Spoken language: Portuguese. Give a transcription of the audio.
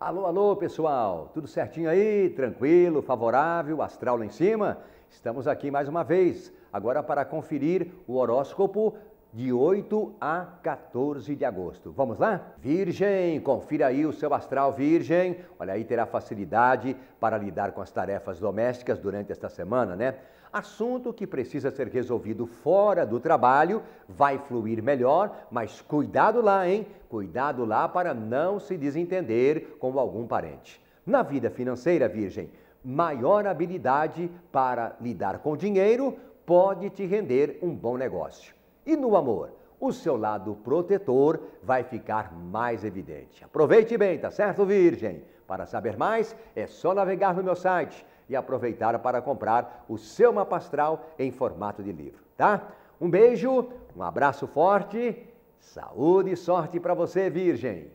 Alô, alô, pessoal! Tudo certinho aí? Tranquilo, favorável, astral lá em cima? Estamos aqui mais uma vez, agora para conferir o horóscopo de 8 a 14 de agosto. Vamos lá? Virgem, confira aí o seu astral Virgem. Olha aí, terá facilidade para lidar com as tarefas domésticas durante esta semana, né? Assunto que precisa ser resolvido fora do trabalho vai fluir melhor, mas cuidado lá, hein? Cuidado lá para não se desentender com algum parente. Na vida financeira, Virgem, maior habilidade para lidar com dinheiro pode te render um bom negócio. E no amor, o seu lado protetor vai ficar mais evidente. Aproveite bem, tá certo, Virgem? Para saber mais, é só navegar no meu site e aproveitar para comprar o seu mapa astral em formato de livro, tá? Um beijo, um abraço forte, saúde e sorte para você, Virgem!